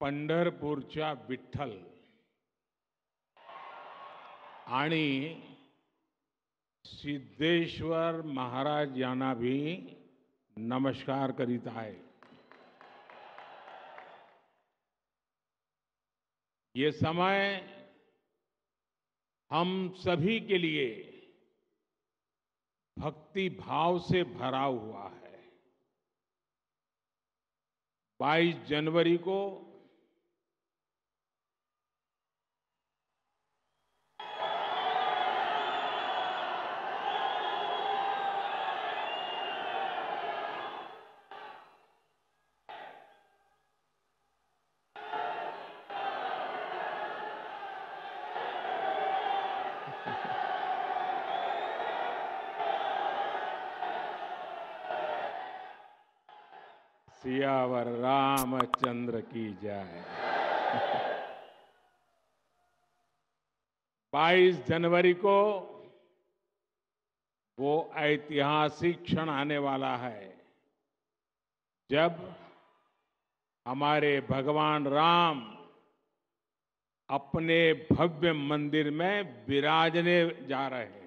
पंडरपुर विठल सिद्धेश्वर महाराज याना भी नमस्कार करीत है ये समय हम सभी के लिए भक्ति भाव से भरा हुआ है 22 जनवरी को सियावर रामचंद्र की जाए 22 जनवरी को वो ऐतिहासिक क्षण आने वाला है जब हमारे भगवान राम अपने भव्य मंदिर में विराजने जा रहे हैं